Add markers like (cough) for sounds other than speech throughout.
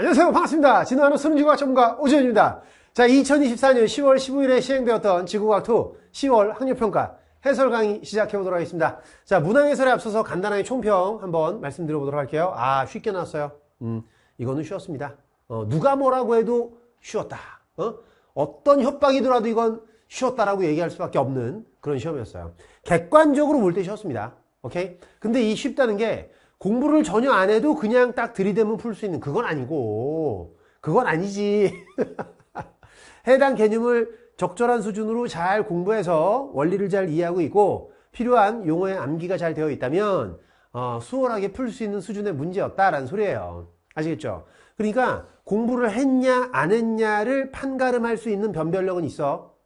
안녕하세요. 반갑습니다. 진화하는 수능지구학 전문가 오지현입니다. 자, 2024년 10월 15일에 시행되었던 지구과학 2 10월 학력평가 해설 강의 시작해보도록 하겠습니다. 자, 문항 해설에 앞서서 간단하게 총평 한번 말씀드려보도록 할게요. 아, 쉽게 나왔어요. 음, 이거는 쉬웠습니다. 어, 누가 뭐라고 해도 쉬웠다. 어? 어떤 협박이더라도 이건 쉬웠다라고 얘기할 수밖에 없는 그런 시험이었어요. 객관적으로 볼 때 쉬웠습니다. 오케이? 근데 이 쉽다는 게 공부를 전혀 안 해도 그냥 딱 들이대면 풀 수 있는 그건 아니고 그건 아니지 (laughs) 해당 개념을 적절한 수준으로 잘 공부해서 원리를 잘 이해하고 있고 필요한 용어의 암기가 잘 되어 있다면 어, 수월하게 풀 수 있는 수준의 문제였다라는 소리예요 아시겠죠? 그러니까 공부를 했냐 안 했냐를 판가름할 수 있는 변별력은 있어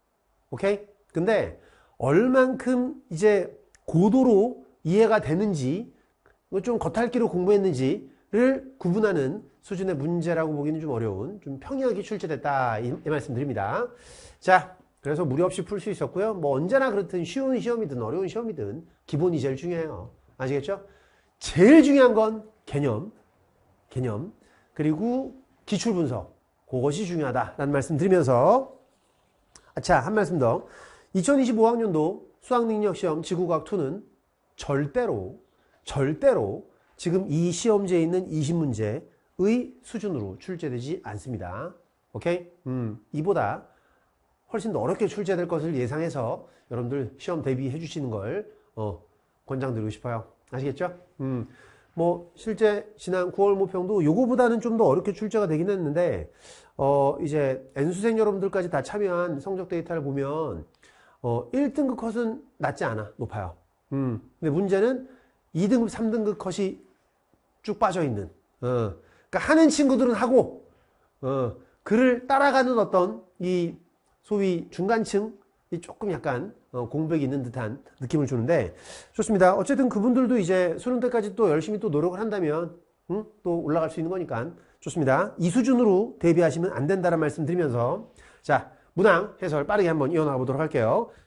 오케이? 근데 얼만큼 이제 고도로 이해가 되는지 뭐 좀 겉핥기로 공부했는지를 구분하는 수준의 문제라고 보기는 좀 어려운 좀 평이하게 출제됐다 이, 이 말씀드립니다. 자 그래서 무리 없이 풀 수 있었고요. 뭐 언제나 그렇든 쉬운 시험이든 어려운 시험이든 기본이 제일 중요해요. 아시겠죠? 제일 중요한 건 개념, 개념 그리고 기출 분석 그것이 중요하다라는 말씀 드리면서 아차 한 말씀 더 2025학년도 수학능력시험 지구과학2는 절대로 절대로 지금 이 시험지에 있는 20문제의 수준으로 출제되지 않습니다. 오케이? 음, 이보다 훨씬 더 어렵게 출제될 것을 예상해서 여러분들 시험 대비해 주시는 걸 어, 권장드리고 싶어요. 아시겠죠? 음, 뭐 실제 지난 9월 모평도 요거보다는 좀 더 어렵게 출제가 되긴 했는데 어, 이제 N수생 여러분들까지 다 참여한 성적 데이터를 보면 어, 1등급 컷은 낮지 않아. 높아요. 음, 근데 문제는 2등급, 3등급 그 컷이 쭉 빠져있는 어, 그니까 하는 친구들은 하고 어, 그를 따라가는 어떤 이 소위 중간층 이 조금 약간 어, 공백이 있는 듯한 느낌을 주는데 좋습니다. 어쨌든 그분들도 이제 수능 때까지 또 열심히 또 노력을 한다면 응? 또 올라갈 수 있는 거니까 좋습니다. 이 수준으로 대비하시면 안 된다는 말씀 드리면서 자 문항 해설 빠르게 한번 이어나가 보도록 할게요.